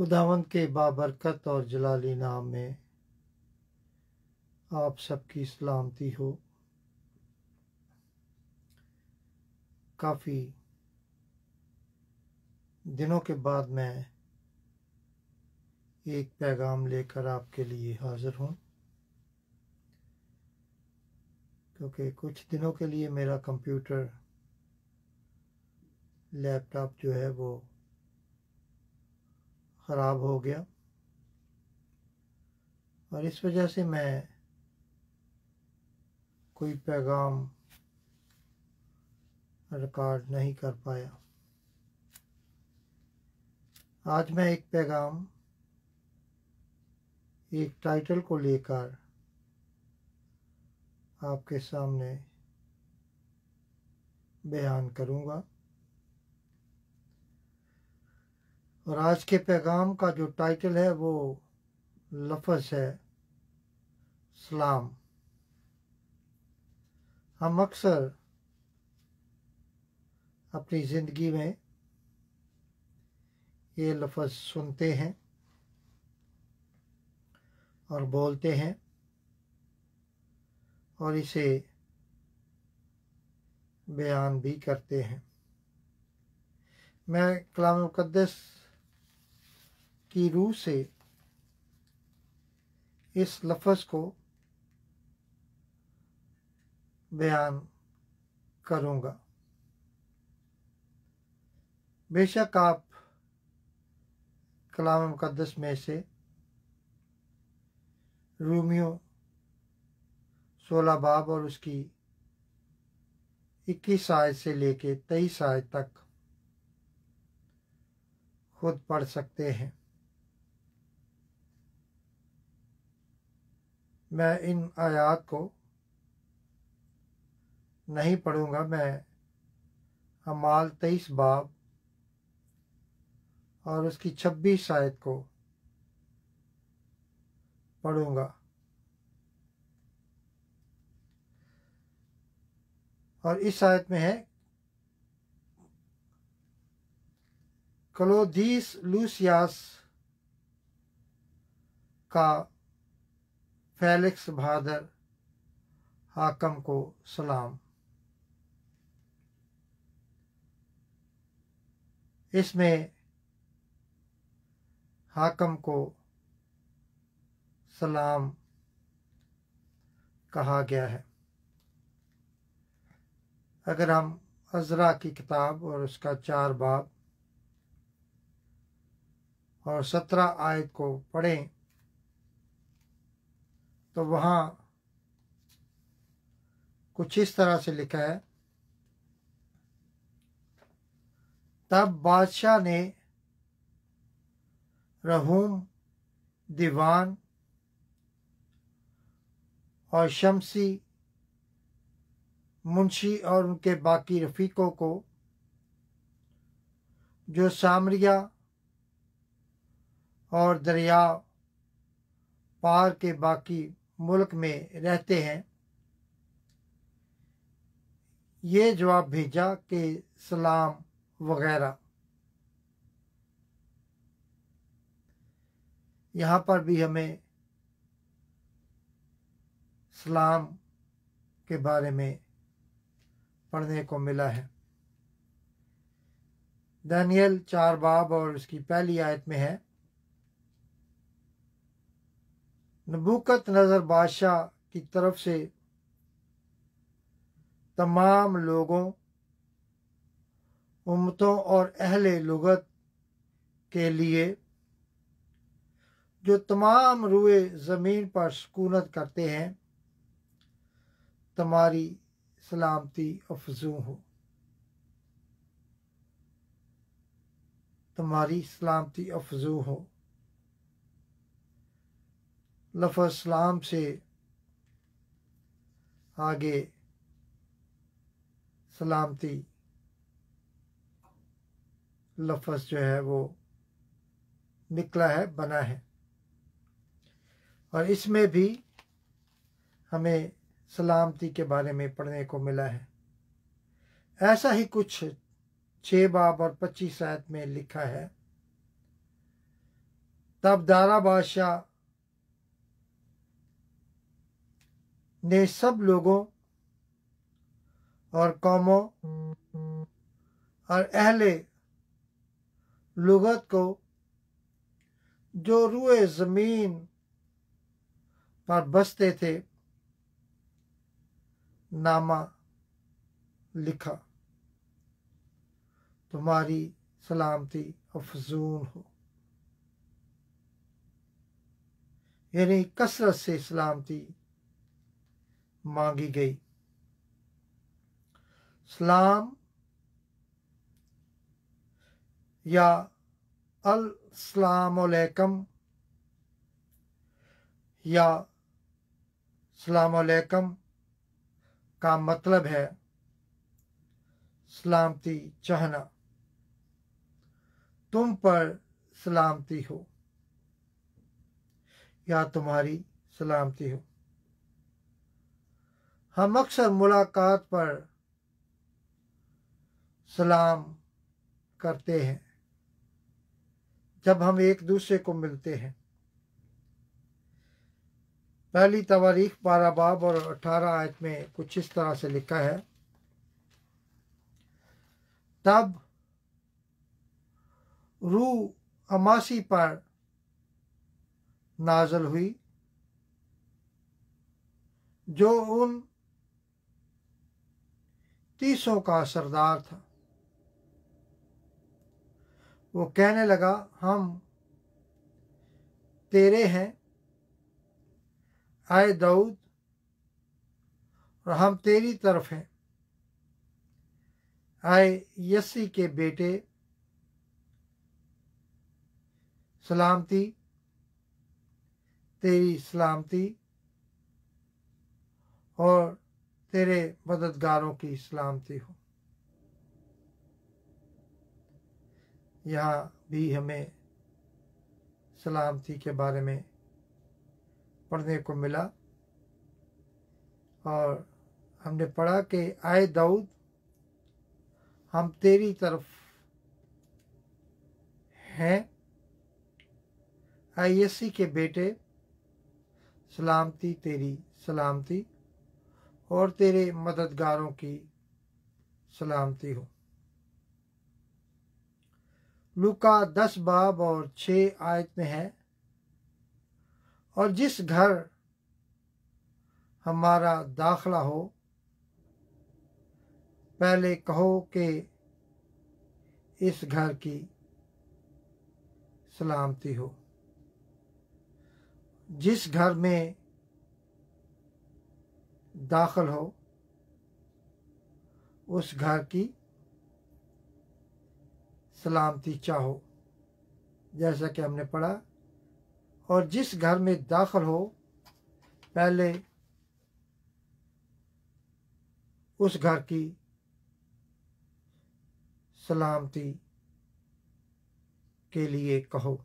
खुदावंत के बाबरकत और जलाली नाम में आप सबकी सलामती हो काफ़ी दिनों के बाद मैं एक पैगाम लेकर आपके लिए हाज़िर हूँ क्योंकि कुछ दिनों के लिए मेरा कंप्यूटर लैपटॉप जो है वो ख़राब हो गया और इस वजह से मैं कोई पैगाम रिकॉर्ड नहीं कर पाया आज मैं एक पैगाम एक टाइटल को लेकर आपके सामने बयान करूंगा और आज के पैगाम का जो टाइटल है वो लफज है सलाम हम अक्सर अपनी ज़िंदगी में ये लफज सुनते हैं और बोलते हैं और इसे बयान भी करते हैं मैं कलाम मुकदस की रूह से इस लफ्ज़ को बयान करूँगा बेशक आप कलाम मुकदस में से रूमियो सोलह बाब और उसकी इक्कीस आयत से लेके तेईस आयत तक खुद पढ़ सकते हैं मैं इन आयात को नहीं पढ़ूंगा मैं हमाल तेईस बाब और उसकी छब्बीस आयत को पढ़ूंगा और इस आयत में है कलोदीस लूसियास का फैलिक्स बहादुर हाकम को सलाम इसमें हाकम को सलाम कहा गया है अगर हम अजरा की किताब और उसका चार बाब और सत्रह आयत को पढ़ें तो वहाँ कुछ इस तरह से लिखा है तब बादशाह ने रहूम दीवान और शमसी मुंशी और उनके बाकी रफ़ीकों को जो सामरिया और दरिया पार के बाकी मुल्क में रहते हैं ये जवाब भेजा कि सलाम वगैरह यहाँ पर भी हमें सलाम के बारे में पढ़ने को मिला है दानियल चार बाब और उसकी पहली आयत में है नबूकत नज़र बादशाह की तरफ से तमाम लोगों उम्मतों और अहले लुगत के लिए जो तमाम रुए ज़मीन पर सुकूनत करते हैं तुम्हारी सलामती अफजू हो तुम्हारी सलामती अफजू हो लफ सलाम से आगे सलामती लफ्ज़ जो है वो निकला है बना है और इसमें भी हमें सलामती के बारे में पढ़ने को मिला है ऐसा ही कुछ छः बाब और पच्चीस आयत में लिखा है तब दारा बादशाह ने सब लोगों और कौमों और अहले लगत को जो रुए ज़मीन पर बसते थे नामा लिखा तुम्हारी सलामती अफजून हो यानी कसरत से सलामती मांगी गई सलाम या अलैकम या अलैकम का मतलब है सलामती चाहना तुम पर सलामती हो या तुम्हारी सलामती हो हम अक्सर मुलाकात पर सलाम करते हैं जब हम एक दूसरे को मिलते हैं पहली तवारीख बारह बाब और अठारह आयत में कुछ इस तरह से लिखा है तब रू अमासी पर नाजल हुई जो उन तीसों का सरदार था वो कहने लगा हम तेरे हैं आए दाऊद और हम तेरी तरफ हैं आए यस्सी के बेटे सलामती तेरी सलामती और तेरे मददगारों की सलामती हो यहाँ भी हमें सलामती के बारे में पढ़ने को मिला और हमने पढ़ा कि आए दाऊद हम तेरी तरफ हैं सी के बेटे सलामती तेरी सलामती और तेरे मददगारों की सलामती हो लुका दस बाब और छ आयत में है और जिस घर हमारा दाखला हो पहले कहो कि इस घर की सलामती हो जिस घर में दाखिल हो उस घर की सलामती चाहो जैसा कि हमने पढ़ा और जिस घर में दाखिल हो पहले उस घर की सलामती के लिए कहो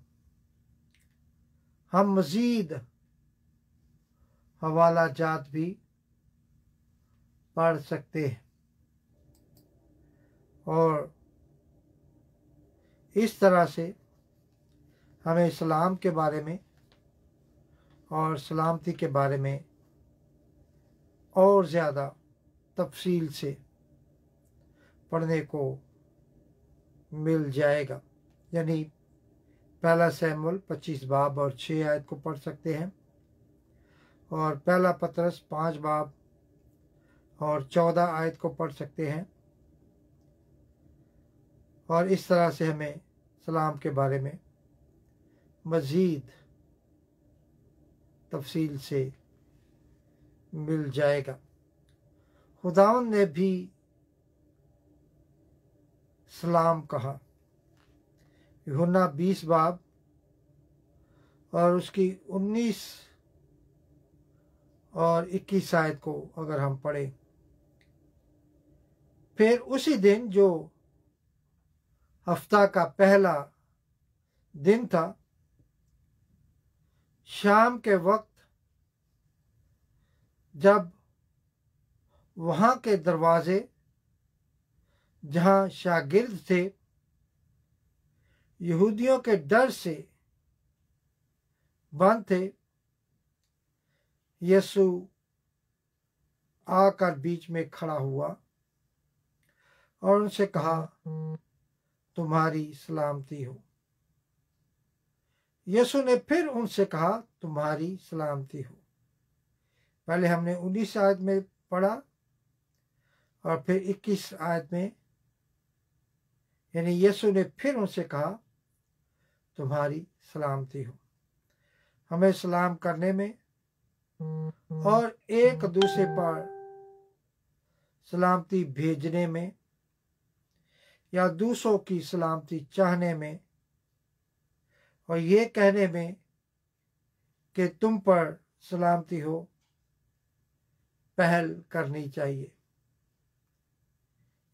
हम मज़ीद हवाला जात भी पढ़ सकते हैं और इस तरह से हमें इस्लाम के बारे में और सलामती के बारे में और ज़्यादा तफसील से पढ़ने को मिल जाएगा यानी पहला सैमुल पच्चीस बाब और छः आयत को पढ़ सकते हैं और पहला पत्रस पाँच बाब और चौदह आयत को पढ़ सकते हैं और इस तरह से हमें सलाम के बारे में मज़ीद तफसील से मिल जाएगा खुदावन ने भी सलाम कहा युना बीस बाब और उसकी उन्नीस और इक्कीस आयत को अगर हम पढ़ें फिर उसी दिन जो हफ्ता का पहला दिन था शाम के वक्त जब वहाँ के दरवाजे जहाँ शागिर्द थे यहूदियों के डर से बंद थे यसु आकर बीच में खड़ा हुआ और उनसे कहा तुम्हारी सलामती हो यीशु ने फिर उनसे कहा तुम्हारी सलामती हो पहले हमने उन्नीस आयत में पढ़ा और फिर इक्कीस आयत में यानी यीशु ने फिर उनसे कहा तुम्हारी सलामती हो हमें सलाम करने में और एक दूसरे पर सलामती भेजने में या दूसरों की सलामती चाहने में और ये कहने में कि तुम पर सलामती हो पहल करनी चाहिए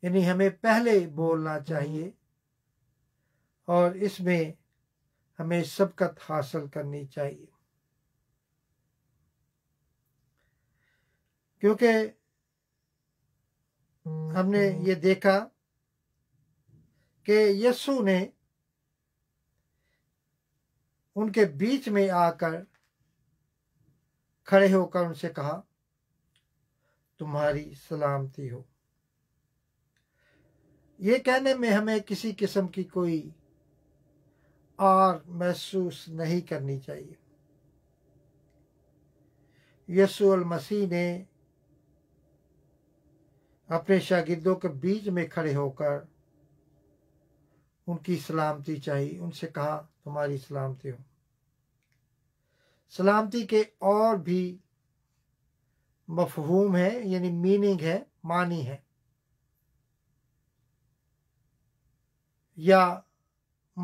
यानी हमें पहले बोलना चाहिए और इसमें हमें सबकत हासिल करनी चाहिए क्योंकि हमने ये देखा कि यस्सु ने उनके बीच में आकर खड़े होकर उनसे कहा तुम्हारी सलामती हो ये कहने में हमें किसी किस्म की कोई आर महसूस नहीं करनी चाहिए यसु मसीह ने अपने शागिदों के बीच में खड़े होकर उनकी सलामती चाहिए उनसे कहा तुम्हारी सलामती हो सलामती के और भी मफहूम है यानी मीनिंग है मानी है या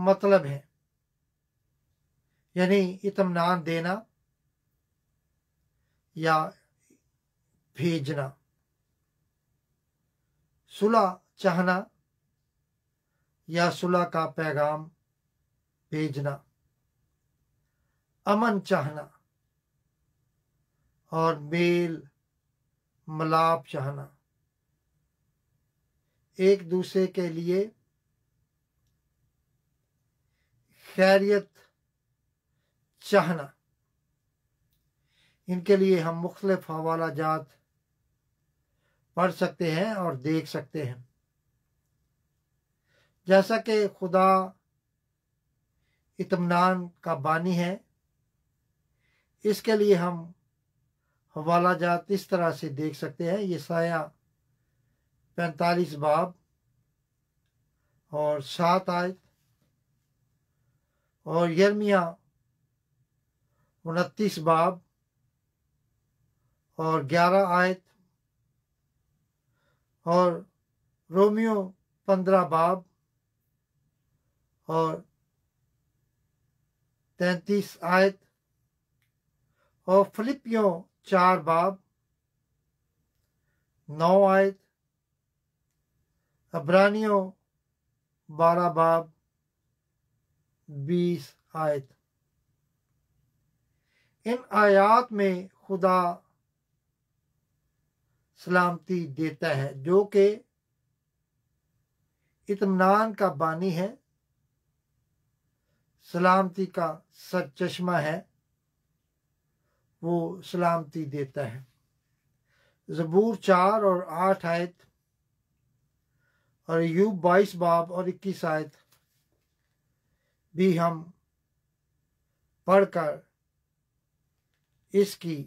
मतलब है यानी इतमान देना या भेजना सुलह चाहना या सुलह का पैगाम भेजना अमन चाहना और मेल मलाप चाहना एक दूसरे के लिए खैरियत चाहना इनके लिए हम मुख्तलिफ हवाला जात पढ़ सकते हैं और देख सकते हैं जैसा कि खुदा इतमान का बानी है इसके लिए हम हवाला जात इस तरह से देख सकते हैं ये साया पैंतालीस बाब और सात आयत और यर्मिया उनतीस बाब और ग्यारह आयत और रोमियो पंद्रह बाब और तैतीस आयत और फिलिपियों चार बाब नौ आयत अब्रानियों बारह बाब बीस आयत इन आयात में खुदा सलामती देता है जो कि इतमान का बानी है सलामती का सच चश्मा है वो सलामती देता है जबूर चार और आठ आयत और यू बाईस बाब और इक्कीस आयत भी हम पढ़कर इसकी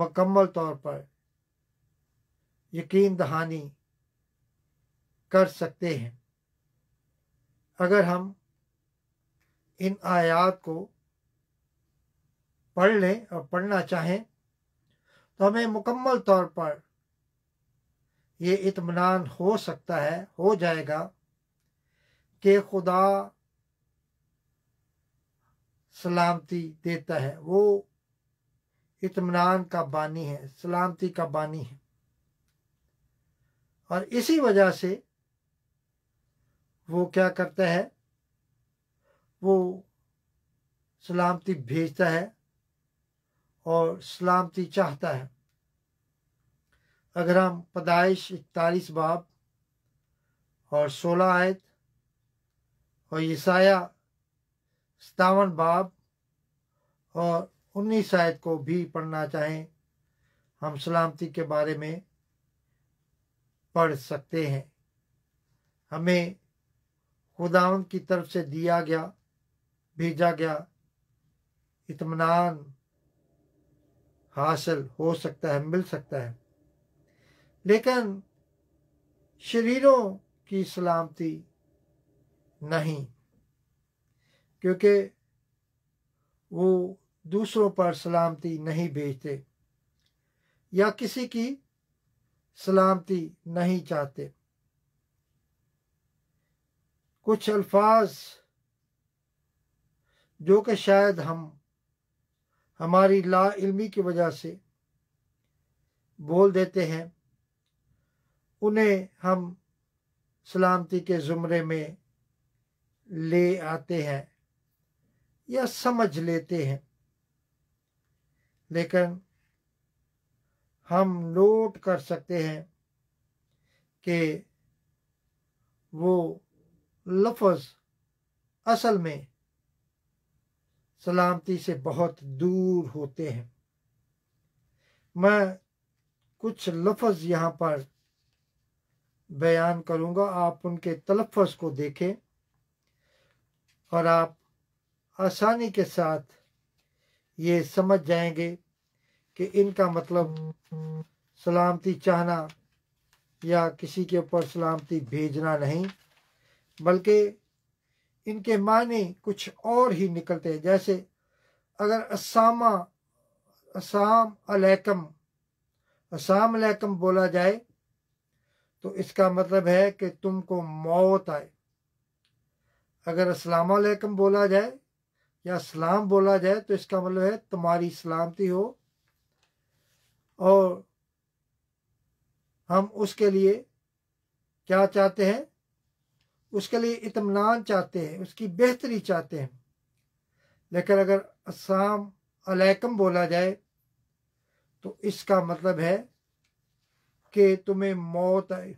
मकम्मल तौर पर यकीन दहानी कर सकते हैं अगर हम इन आयात को पढ़ लें और पढ़ना चाहें तो हमें मुकम्मल तौर पर ये इतमान हो सकता है हो जाएगा कि खुदा सलामती देता है वो इतमान का बानी है सलामती का बानी है और इसी वजह से वो क्या करता है वो सलामती भेजता है और सलामती चाहता है अगर हम पदाइश इकतालीस बाब और सोलह आयत और यसाया सतावन बाब और उन्नीस आयत को भी पढ़ना चाहें हम सलामती के बारे में पढ़ सकते हैं हमें खुदावन की तरफ से दिया गया भेजा गया इतमान हासिल हो सकता है मिल सकता है लेकिन शरीरों की सलामती नहीं क्योंकि वो दूसरों पर सलामती नहीं भेजते या किसी की सलामती नहीं चाहते कुछ अल्फाज जो कि शायद हम हमारी ला इल्मी की वजह से बोल देते हैं उन्हें हम सलामती के ज़ुमरे में ले आते हैं या समझ लेते हैं लेकिन हम नोट कर सकते हैं कि वो लफ्ज़ असल में सलामती से बहुत दूर होते हैं मैं कुछ लफज यहाँ पर बयान करूँगा आप उनके तलफ़ को देखें और आप आसानी के साथ ये समझ जाएंगे कि इनका मतलब सलामती चाहना या किसी के ऊपर सलामती भेजना नहीं बल्कि इनके मायने कुछ और ही निकलते हैं जैसे अगर असामा असाम अलैकम असाम अलैकम बोला जाए तो इसका मतलब है कि तुमको मौत आए अगर अस्सलाम वालेकुम बोला जाए या सलाम बोला जाए तो इसका मतलब है तुम्हारी सलामती हो और हम उसके लिए क्या चाहते हैं उसके लिए इतमान चाहते हैं उसकी बेहतरी चाहते हैं लेकिन अगर असाम अलैकम बोला जाए तो इसका मतलब है कि तुम्हें मौत आए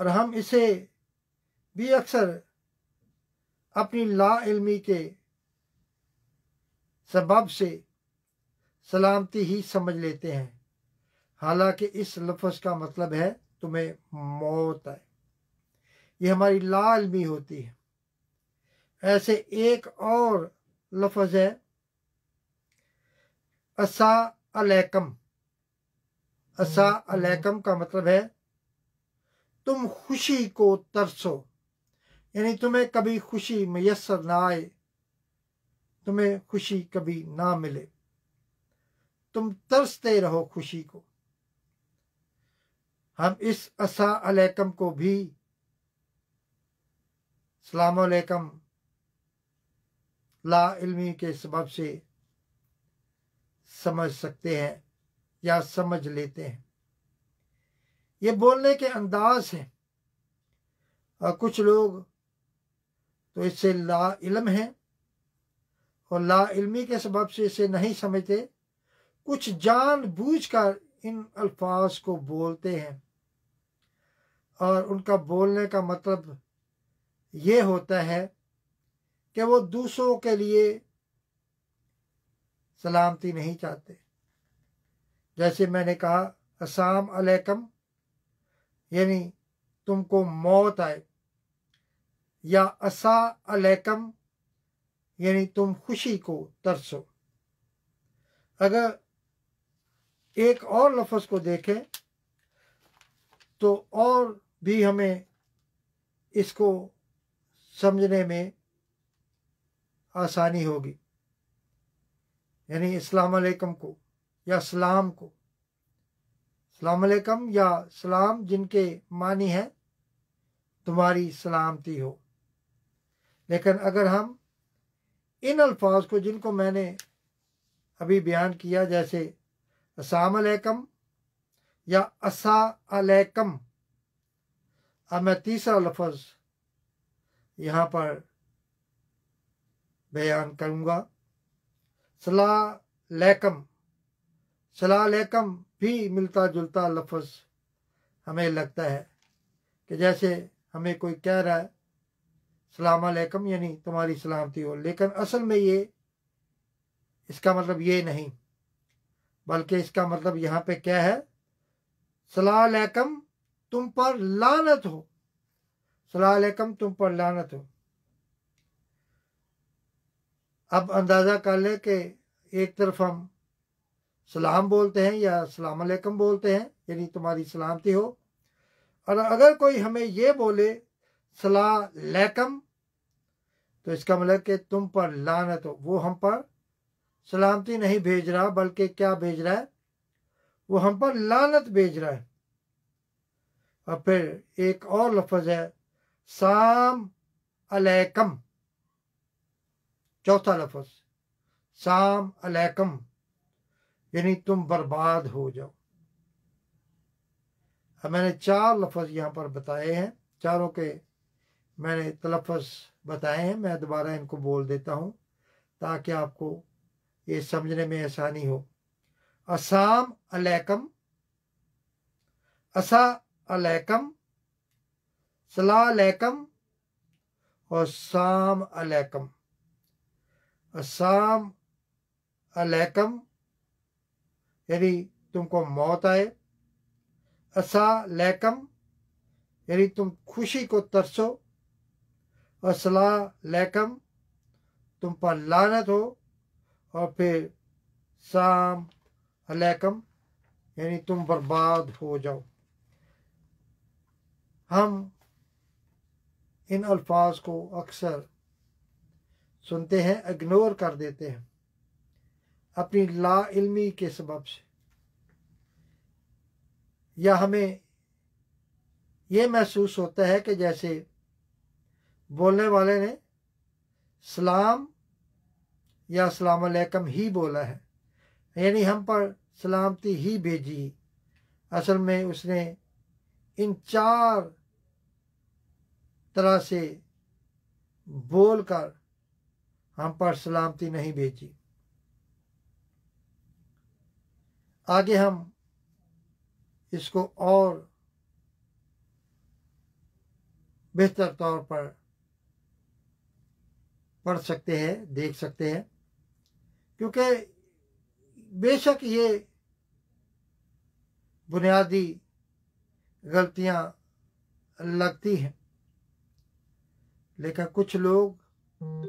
और हम इसे भी अक्सर अपनी ला इलमी के सबब से सलामती ही समझ लेते हैं हालांकि इस लफ्ज़ का मतलब है तुम्हें मौत आए ये हमारी लाजमी होती है ऐसे एक और लफज है असा अलैकम असा हम्म, हम्म। अलैकम का मतलब है तुम खुशी को तरसो यानी तुम्हें कभी खुशी मैसर ना आए तुम्हें खुशी कभी ना मिले तुम तरसते रहो खुशी को हम इस असा अलैकम को भी सलामकम ला इल्मी के सबब से समझ सकते हैं या समझ लेते हैं ये बोलने के अंदाज हैं और कुछ लोग तो इससे ला इलम है और ला इल्मी के सबब से इसे नहीं समझते कुछ जान बूझ कर इन अल्फाज को बोलते हैं और उनका बोलने का मतलब ये होता है कि वो दूसरों के लिए सलामती नहीं चाहते जैसे मैंने कहा असाम अलैकम यानी तुमको मौत आए या असा अलैकम यानी तुम खुशी को तरसो अगर एक और लफ्ज़ को देखें तो और भी हमें इसको समझने में आसानी होगी यानी इस्लाम अलैकुम को या सलाम को सलाम अलैकुम या सलाम जिनके मानी है तुम्हारी सलामती हो लेकिन अगर हम इन अल्फाज को जिनको मैंने अभी बयान किया जैसे असलकम या असा अलैकम अब मैं तीसरा लफज यहाँ पर बयान करूँगा सलाकम सलाकम भी मिलता जुलता लफ्ज़ हमें लगता है कि जैसे हमें कोई कह रहा है सलाम अलैकम यानी तुम्हारी सलामती हो लेकिन असल में ये इसका मतलब ये नहीं बल्कि इसका मतलब यहाँ पे क्या है सलाम तुम पर लानत हो सलाम तुम पर लानत हो अब अंदाज़ा कर ले कि एक तरफ हम सलाम बोलते हैं या सलाम बोलते हैं यानी तुम्हारी सलामती हो और अगर कोई हमें ये बोले सलाकम तो इसका मतलब कि तुम पर लानत हो वो हम पर सलामती नहीं भेज रहा बल्कि क्या भेज रहा है वो हम पर लानत भेज रहा है और फिर एक और लफज है साम अलैकम चौथा लफज साम अलैकम यानी तुम बर्बाद हो जाओ अब मैंने चार लफज यहाँ पर बताए हैं चारों के मैंने तलफ़ बताए हैं मैं दोबारा इनको बोल देता हूं ताकि आपको ये समझने में आसानी हो असाम अलैकम असा अलैकम सलाकम और साम अलैकम असाम अलैकम यदि तुमको मौत आए असा लैकम यदि तुम खुशी को तरसो असला लैकम तुम पर लानत हो और फिर साम अलैकम यानी तुम बर्बाद हो जाओ हम इन अल्फाज को अक्सर सुनते हैं इग्नोर कर देते हैं अपनी ला इल्मी के सबब से या हमें यह महसूस होता है कि जैसे बोलने वाले ने सलाम या सलाम अलैकम ही बोला है यानी हम पर सलामती ही भेजी असल में उसने इन चार तरह से बोलकर हम पर सलामती नहीं भेजी आगे हम इसको और बेहतर तौर पर पढ़ सकते हैं देख सकते हैं क्योंकि बेशक ये बुनियादी गलतियां लगती हैं लेकिन कुछ लोग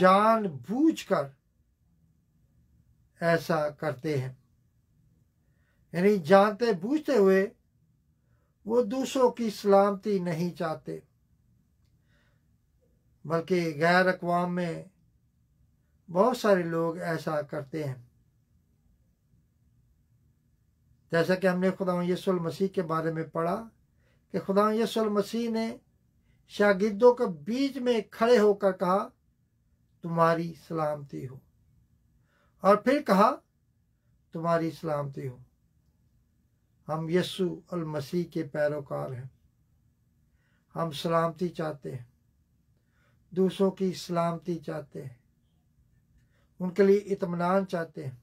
जान बूझ कर ऐसा करते हैं यानी जानते बूझते हुए वो दूसरों की सलामती नहीं चाहते बल्कि गैर अकवाम में बहुत सारे लोग ऐसा करते हैं जैसा कि हमने खुदा यसुल मसीह के बारे में पढ़ा कि खुदा यसुल मसीह ने शागिदों के बीच में खड़े होकर कहा तुम्हारी सलामती हो और फिर कहा तुम्हारी सलामती हो हम यस्सु अल मसीह के पैरोकार हैं हम सलामती चाहते हैं दूसरों की सलामती चाहते हैं उनके लिए इतमान चाहते हैं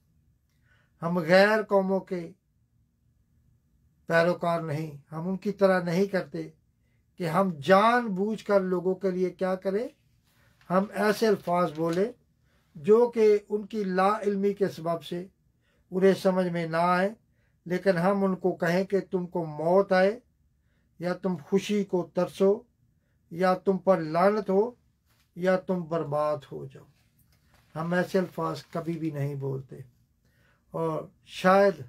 हम गैर कौमों के पैरोकार नहीं हम उनकी तरह नहीं करते कि हम बूझ कर लोगों के लिए क्या करें हम ऐसे अल्फाज बोलें जो कि उनकी लाइल्मी के सबब से उन्हें समझ में ना आए लेकिन हम उनको कहें कि तुमको मौत आए या तुम खुशी को तरसो या तुम पर लानत हो या तुम बर्बाद हो जाओ हम ऐसे अल्फाज कभी भी नहीं बोलते और शायद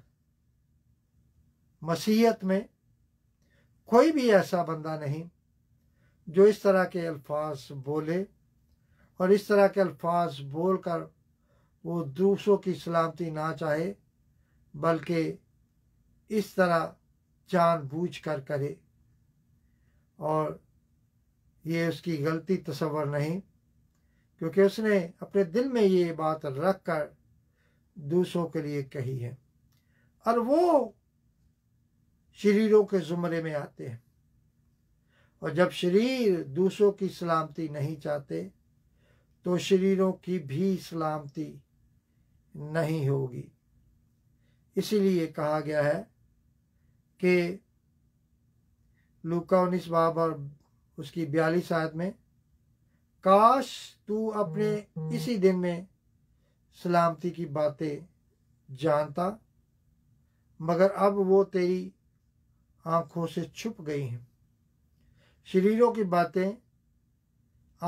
मसीहत में कोई भी ऐसा बंदा नहीं जो इस तरह के अल्फाज बोले और इस तरह के अल्फाज बोल कर वो दूसरों की सलामती ना चाहे बल्कि इस तरह बूझ कर करे और ये उसकी गलती तस्वर नहीं क्योंकि उसने अपने दिल में ये बात रख कर दूसरों के लिए कही है और वो शरीरों के ज़ुमरे में आते हैं और जब शरीर दूसरों की सलामती नहीं चाहते तो शरीरों की भी सलामती नहीं होगी इसीलिए कहा गया है कि लूका उन्नीस बाब और उसकी बयालीस आयत में काश तू अपने इसी दिन में सलामती की बातें जानता मगर अब वो तेरी आंखों से छुप गई हैं शरीरों की बातें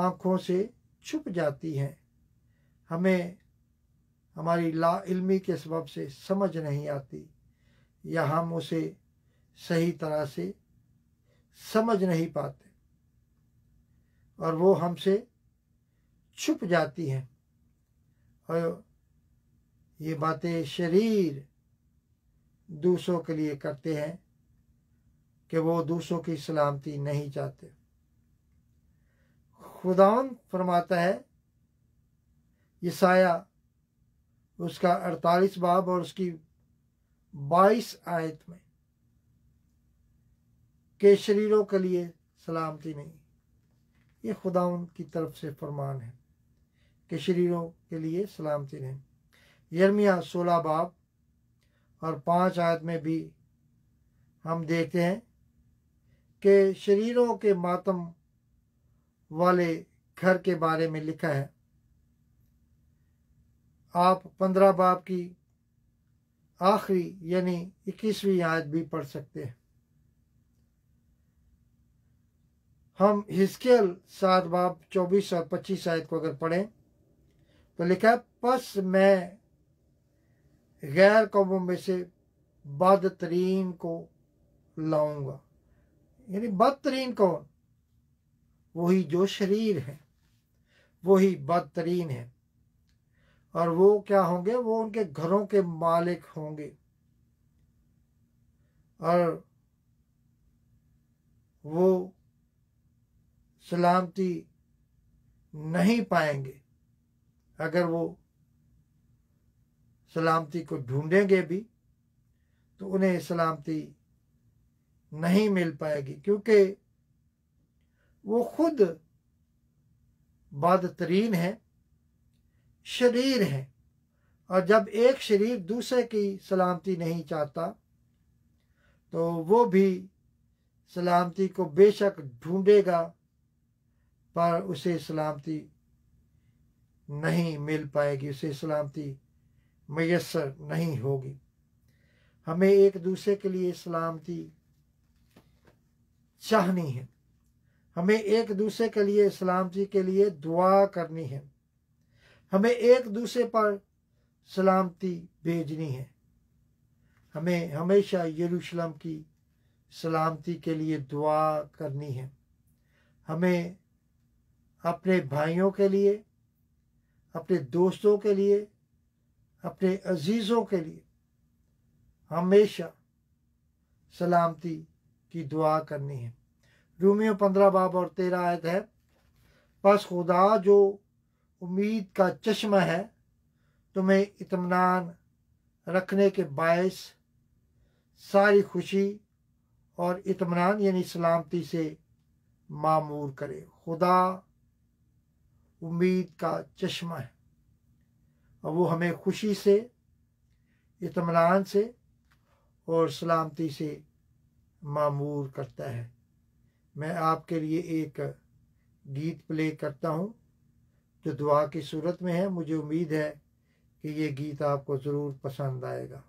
आंखों से छुप जाती हैं हमें हमारी ला इल्मी के सबब से समझ नहीं आती या हम उसे सही तरह से समझ नहीं पाते और वो हमसे छुप जाती हैं और ये बातें शरीर दूसरों के लिए करते हैं कि वो दूसरों की सलामती नहीं चाहते खुदावन फरमाता है ईसाया उसका अड़तालीस बाब और उसकी बाईस आयत में के शरीरों के लिए सलामती नहीं ये खुदावन की तरफ से फरमान है कि शरीरों के लिए सलामती नहीं यर्मिया सोलह बाब और पांच आयत में भी हम देखते हैं के शरीरों के मातम वाले घर के बारे में लिखा है आप पंद्रह बाप की आखिरी यानी इक्कीसवीं आयत भी पढ़ सकते हैं हम हिस्केल सात बाप चौबीस और पच्चीस आयत को अगर पढ़ें तो लिखा है पस मैं गैर कौमों में से बदतरीन को लाऊंगा यानी बदतरीन कौन वही जो शरीर है वही बदतरीन है और वो क्या होंगे वो उनके घरों के मालिक होंगे और वो सलामती नहीं पाएंगे अगर वो सलामती को ढूंढेंगे भी तो उन्हें सलामती नहीं मिल पाएगी क्योंकि वो खुद बदतरीन है शरीर है और जब एक शरीर दूसरे की सलामती नहीं चाहता तो वो भी सलामती को बेशक ढूंढेगा पर उसे सलामती नहीं मिल पाएगी उसे सलामती मैसर नहीं होगी हमें एक दूसरे के लिए सलामती चाहनी है हमें एक दूसरे के लिए सलामती के लिए दुआ करनी है हमें एक दूसरे पर सलामती भेजनी है हमें हमेशा यरूशलम की सलामती के लिए दुआ करनी है हमें अपने भाइयों के लिए अपने दोस्तों के लिए अपने अजीज़ों के लिए हमेशा सलामती की दुआ करनी है रूमियो पंद्रह बाब और तेरह आयत है बस खुदा जो उम्मीद का चश्मा है तुम्हें इतमान रखने के बायस सारी खुशी और इतमान यानी सलामती से मामूर करे खुदा उम्मीद का चश्मा है और वो हमें खुशी से इतमान से और सलामती से मामूर करता है मैं आपके लिए एक गीत प्ले करता हूँ जो दुआ की सूरत में है मुझे उम्मीद है कि ये गीत आपको ज़रूर पसंद आएगा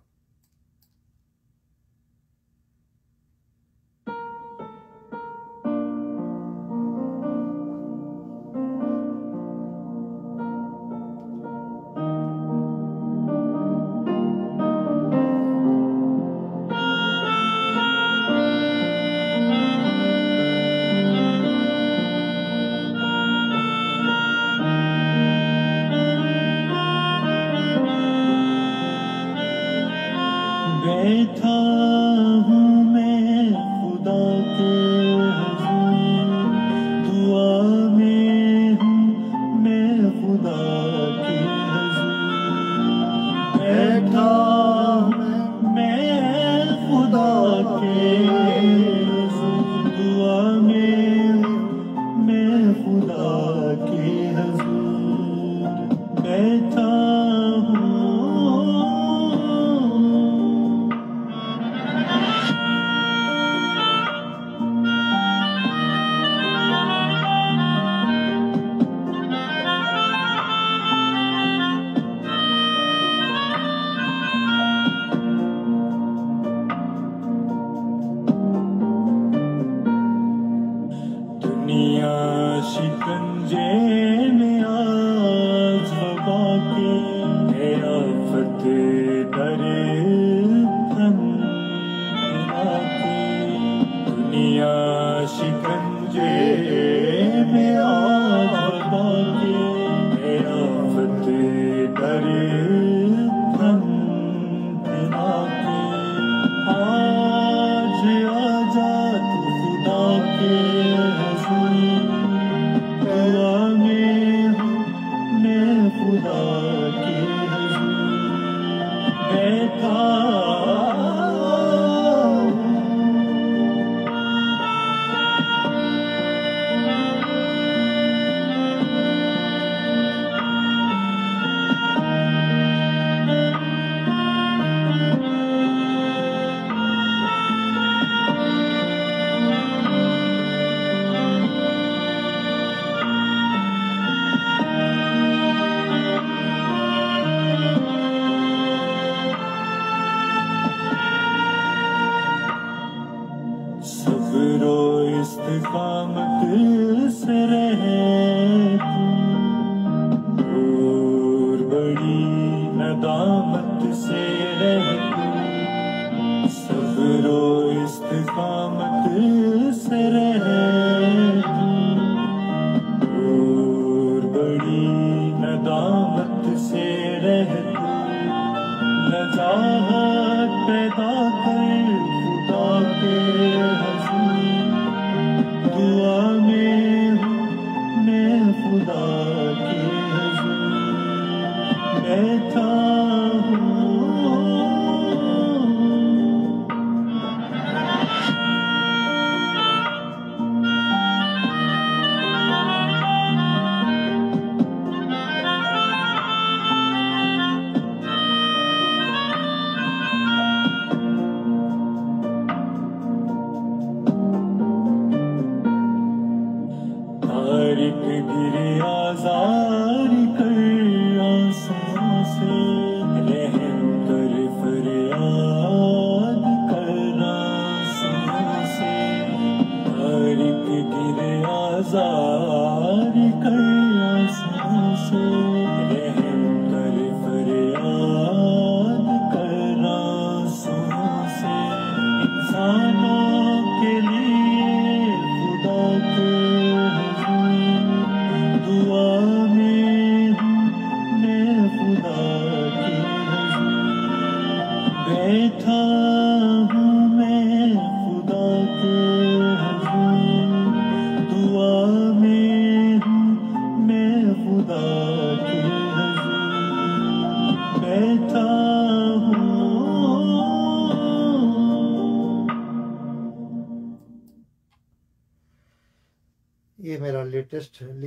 Zalikai Asasas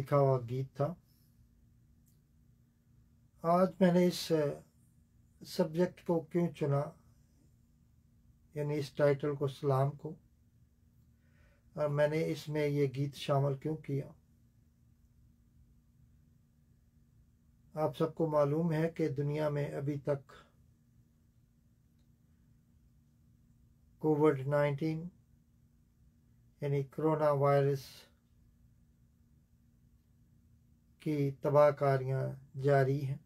लिखा हुआ गीत था आज मैंने इस सब्जेक्ट को क्यों चुना यानी इस टाइटल को सलाम को और मैंने इसमें ये गीत शामिल क्यों किया आप सबको मालूम है कि दुनिया में अभी तक कोविड नाइन्टीन यानी कोरोना वायरस की तबाहकारियां जारी हैं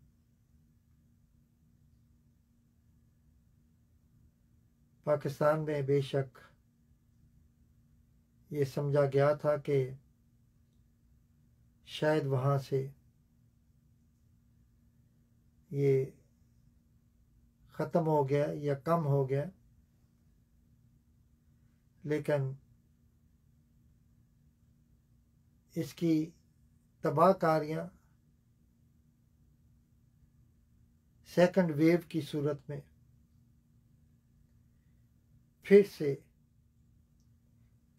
पाकिस्तान में बेशक ये समझा गया था कि शायद वहाँ से ये ख़त्म हो गया या कम हो गया लेकिन इसकी तबाहकारियां सेकंड वेव की सूरत में फिर से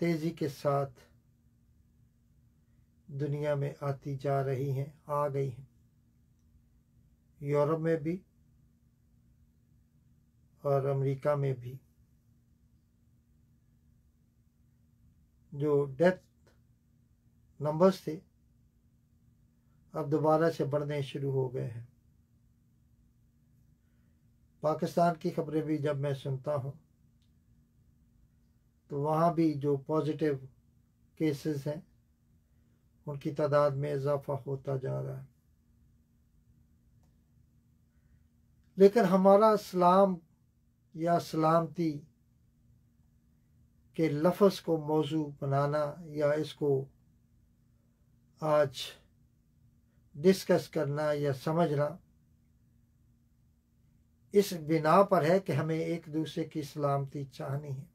तेज़ी के साथ दुनिया में आती जा रही हैं आ गई हैं यूरोप में भी और अमेरिका में भी जो डेथ नंबर्स थे अब दोबारा से बढ़ने शुरू हो गए हैं पाकिस्तान की खबरें भी जब मैं सुनता हूँ तो वहाँ भी जो पॉजिटिव केसेस हैं उनकी तादाद में इजाफा होता जा रहा है लेकिन हमारा इस्लाम या सलामती के लफ्ज़ को मौजू बनाना या इसको आज डिस्कस करना या समझना इस बिना पर है कि हमें एक दूसरे की सलामती चाहनी है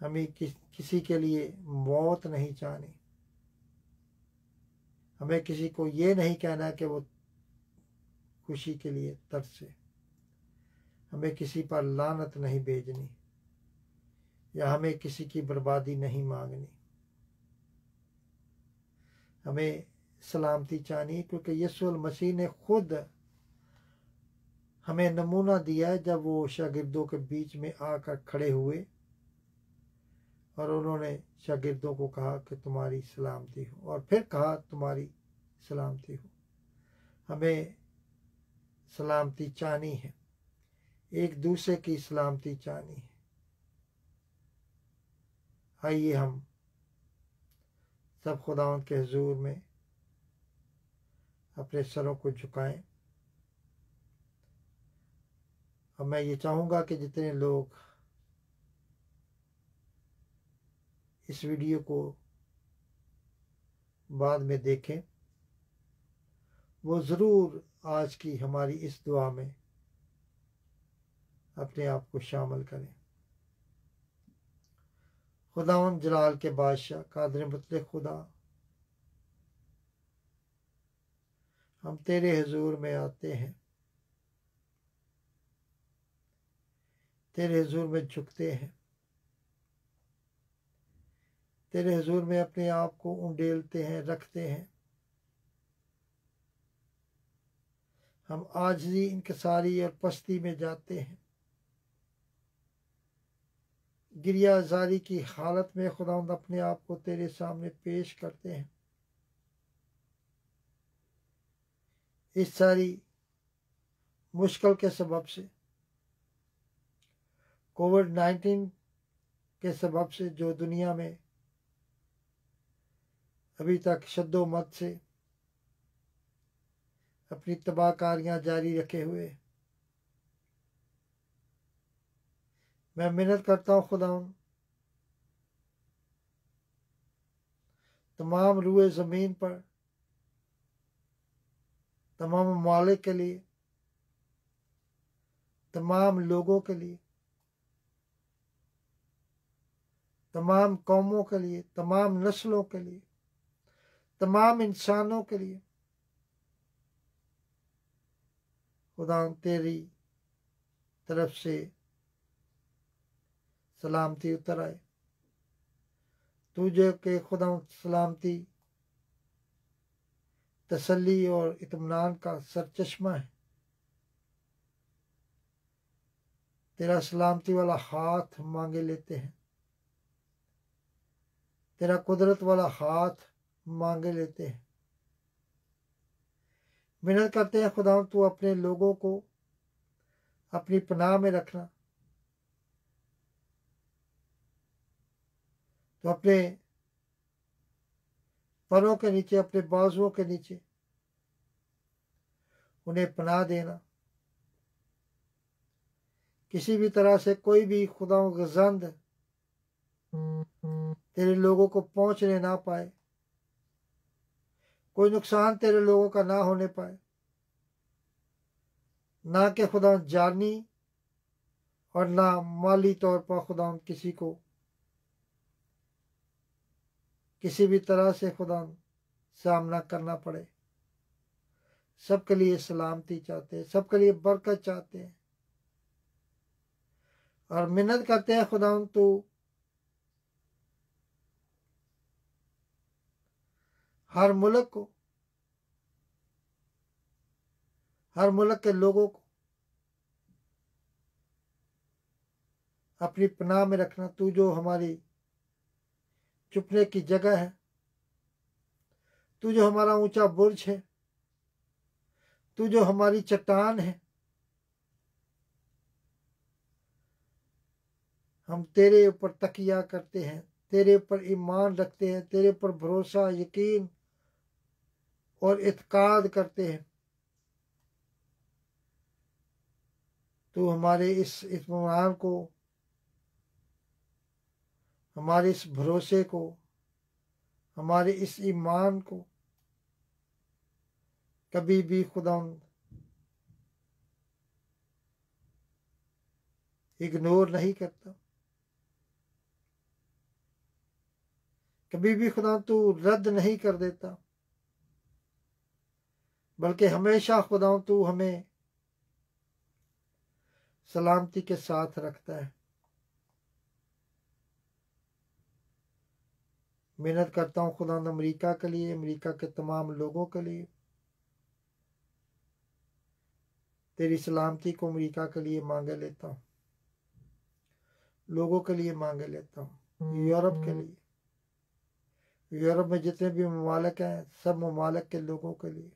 हमें कि, किसी के लिए मौत नहीं चाहनी हमें किसी को ये नहीं कहना कि वो खुशी के लिए तरसे हमें किसी पर लानत नहीं भेजनी या हमें किसी की बर्बादी नहीं मांगनी हमें सलामती चाहनी क्योंकि यसुल मसीह ने खुद हमें नमूना दिया जब वो शागिर्दों के बीच में आकर खड़े हुए और उन्होंने शागिर्दों को कहा कि तुम्हारी सलामती हो और फिर कहा तुम्हारी सलामती हो हमें सलामती चाहनी है एक दूसरे की सलामती चाहनी है आइए हम सब खुदा के हजूर में अपने सरों को झुकाएं और मैं ये चाहूँगा कि जितने लोग इस वीडियो को बाद में देखें वो ज़रूर आज की हमारी इस दुआ में अपने आप को शामिल करें खुदावन जलाल के बादशाह कादर मतल खुदा हम तेरे हजूर में आते हैं तेरे हजूर में झुकते हैं तेरे हजूर में अपने आप को उंडेलते हैं रखते हैं हम आज ही इनकसारी और पस्ती में जाते हैं गिरिया जारी की हालत में खुदा अपने आप को तेरे सामने पेश करते हैं इस सारी मुश्किल के सबब से कोविड नाइन्टीन के सबब से जो दुनिया में अभी तक मत से अपनी तबाहकारियाँ जारी रखे हुए मैं मिन्नत करता हूँ खुदा तमाम रूए ज़मीन पर तमाम मालिक के लिए तमाम लोगों के लिए तमाम कौमों के लिए तमाम नस्लों के लिए तमाम इंसानों के लिए खुदा तेरी तरफ से सलामती उतर आए तुझे के खुदा सलामती तसली और इतमान का सरचश्मा है तेरा सलामती वाला हाथ मांगे लेते हैं तेरा कुदरत वाला हाथ मांगे लेते हैं मेहनत करते हैं खुदा तू अपने लोगों को अपनी पनाह में रखना तो अपने पनों के नीचे अपने बाजुओं के नीचे उन्हें पना देना किसी भी तरह से कोई भी खुदा गजंद तेरे लोगों को पहुंचने ना पाए कोई नुकसान तेरे लोगों का ना होने पाए ना कि खुदा जानी और ना माली तौर पर खुदा किसी को किसी भी तरह से खुदा सामना करना पड़े सबके लिए सलामती चाहते हैं सबके लिए बरकत चाहते हैं और मिन्नत करते हैं खुदा तो हर मुल्क को हर मुल्क के लोगों को अपनी पनाह में रखना तू जो हमारी छुपने की जगह है तू जो हमारा ऊंचा बुर्ज है तू जो हमारी चट्टान है हम तेरे ऊपर तकिया करते हैं तेरे ऊपर ईमान रखते हैं तेरे ऊपर भरोसा यकीन और इतकाद करते हैं तू हमारे इस इतमान को हमारे इस भरोसे को हमारे इस ईमान को कभी भी खुदा इग्नोर नहीं करता कभी भी खुदा तू रद्द नहीं कर देता बल्कि हमेशा खुदा तू हमें सलामती के साथ रखता है मेहनत करता हूँ खुदा अमेरिका के लिए अमेरिका के तमाम लोगों के लिए तेरी सलामती को अमेरिका के लिए मांगे लेता हूँ लोगों के लिए मांगे लेता हूँ हम्म, यूरोप के हम्म। लिए यूरोप में जितने भी ममालक हैं सब ममालक के लोगों के लिए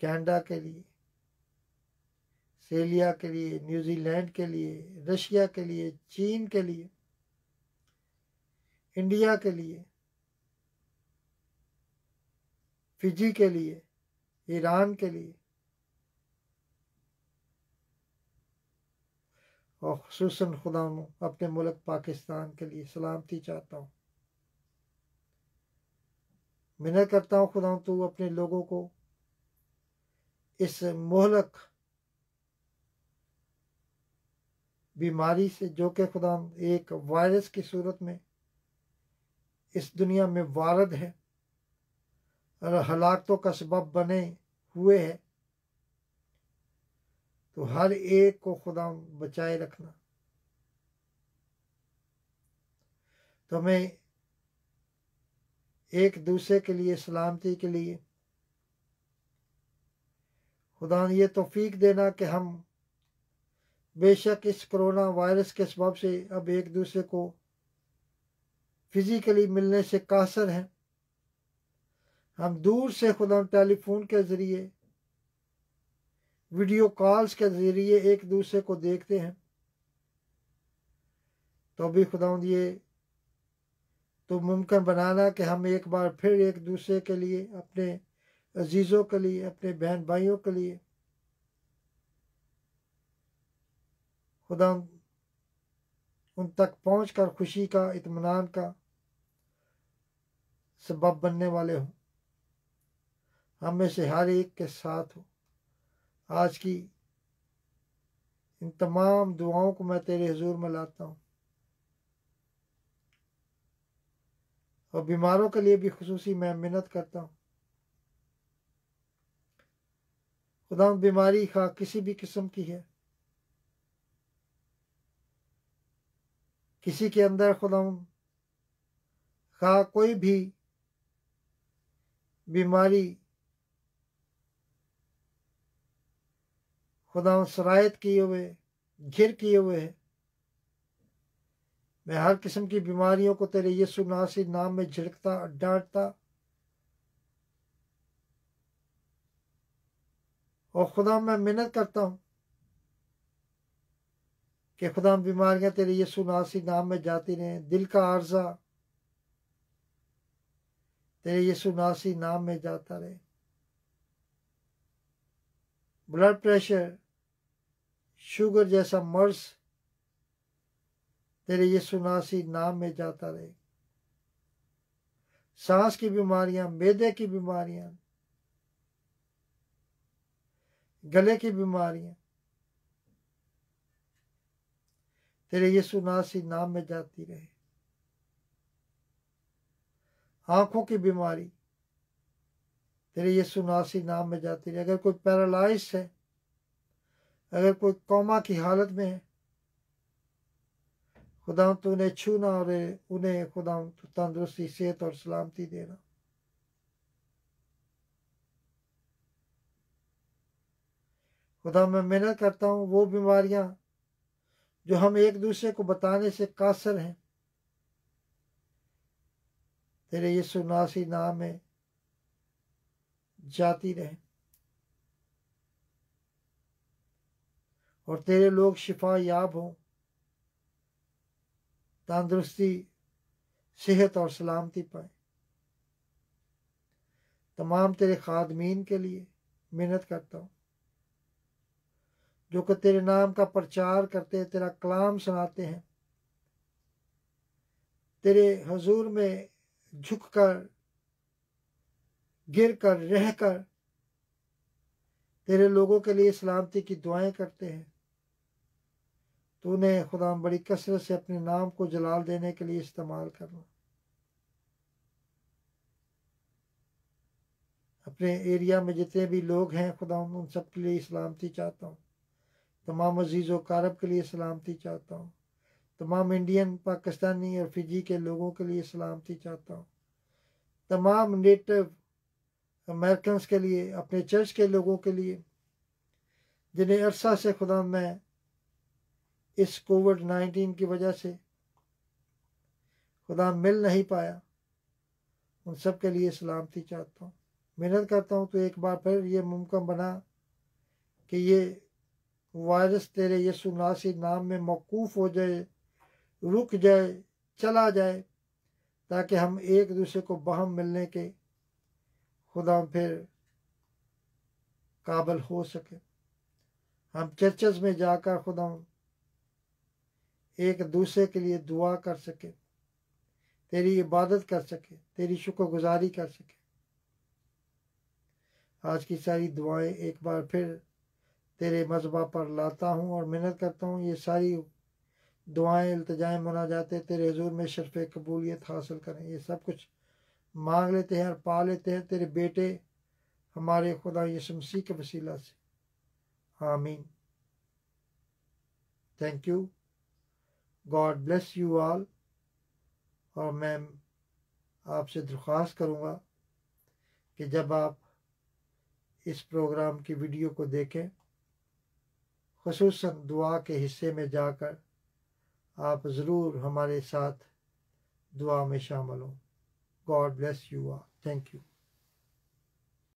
कैनेडा के लिए ऑस्ट्रेलिया के लिए न्यूजीलैंड के लिए रशिया के लिए चीन के लिए इंडिया के लिए फिजी के लिए ईरान के लिए और खसूस खुदा अपने मुल्क पाकिस्तान के लिए सलामती चाहता हूँ मिनत करता हूँ खुदा तू अपने लोगों को इस मोहलक बीमारी से जो कि खुदा एक वायरस की सूरत में इस दुनिया में वारद है और हलाकतों का सबब बने हुए है तो हर एक को खुदा बचाए रखना तो हमें एक दूसरे के लिए सलामती के लिए खुदा ये तोफीक देना कि हम बेशक इस कोरोना वायरस के सबब से अब एक दूसरे को फिज़िकली मिलने से कासर हैं हम दूर से खुदा टेलीफोन के ज़रिए वीडियो कॉल्स के ज़रिए एक दूसरे को देखते हैं तो भी खुदा ये तो मुमकिन बनाना कि हम एक बार फिर एक दूसरे के लिए अपने अजीज़ों के लिए अपने बहन भाइयों के लिए खुदा उन तक पहुँच कर खुशी का इतमान का सबब बनने वाले हों हम में से हर एक के साथ हो आज की इन तमाम दुआओं को मैं तेरे हजूर में लाता हूँ और बीमारों के लिए भी खसूसी मैं मिन्नत करता हूँ खुदा बीमारी खा किसी भी किस्म की है किसी के अंदर खुदा खा कोई भी बीमारी खुदा शरायत किए हुए घिर किए हुए है मैं हर किस्म की बीमारियों को तेरे यीशु नासी नाम में झिड़कता डांटता और खुदा मैं मिन्नत करता हूँ कि खुदा बीमारियाँ तेरे यीशु नासी नाम में जाती रहें दिल का आर्जा तेरे यीशु नासी नाम में जाता रहे ब्लड प्रेशर शुगर जैसा मर्स तेरे यीशु नासी नाम में जाता रहे सांस की बीमारियां मेदे की बीमारियां गले की बीमारियां तेरे यीशु नासी नाम में जाती रहे आंखों की बीमारी तेरे यीशु नासी नाम में जाती रही अगर कोई पैरालाइज है अगर कोई कौमा की हालत में है खुदा तो उन्हें छूना और उन्हें खुदा तो तंदुरुस्ती सेहत और सलामती देना खुदा मैं मेहनत करता हूँ वो बीमारियाँ जो हम एक दूसरे को बताने से कासर हैं तेरे यीशु नासी नाम में जाती रहे और तेरे लोग शिफा याब हों तंदुरुस्ती सेहत और सलामती पाए तमाम तेरे खादमीन के लिए मेहनत करता हूँ जो कि तेरे नाम का प्रचार करते हैं तेरा कलाम सुनाते हैं तेरे हजूर में झुककर गिरकर रहकर तेरे लोगों के लिए सलामती की दुआएं करते हैं तूने खुदा बड़ी कसरत से अपने नाम को जलाल देने के लिए इस्तेमाल करना अपने एरिया में जितने भी लोग हैं खुदा उन सब के लिए सलामती चाहता हूँ तमाम अजीज़ व कारब के लिए सलामती चाहता हूँ तमाम इंडियन पाकिस्तानी और फिजी के लोगों के लिए सलामती चाहता हूँ तमाम नेटिव अमेरिकन के लिए अपने चर्च के लोगों के लिए जिन्हें अरसा से खुदा मैं इस कोविड नाइन्टीन की वजह से खुदा मिल नहीं पाया उन सब के लिए सलामती चाहता हूँ मेहनत करता हूँ तो एक बार फिर ये मुमकिन बना कि ये वायरस तेरे यसु नासी नाम में मौकूफ़ हो जाए रुक जाए चला जाए ताकि हम एक दूसरे को बहम मिलने के खुदा फिर काबल हो सके हम चर्चस में जाकर खुदा एक दूसरे के लिए दुआ कर सके तेरी इबादत कर सके तेरी शुक्रगुजारी कर सके आज की सारी दुआएं एक बार फिर तेरे मजबा पर लाता हूँ और मेहनत करता हूँ ये सारी दुआएं अल्तजाएँ जाते तेरे हजूर में शरफ़ कबूलियत हासिल करें ये सब कुछ मांग लेते हैं और पा लेते हैं तेरे बेटे हमारे खुदा यसमसी के वसीला से आमीन thank you God bless you all और मैं आपसे दरख्वास्त करूँगा कि जब आप इस प्रोग्राम की वीडियो को देखें खसूस दुआ के हिस्से में जाकर आप ज़रूर हमारे साथ दुआ में शामिल हों God bless you all thank you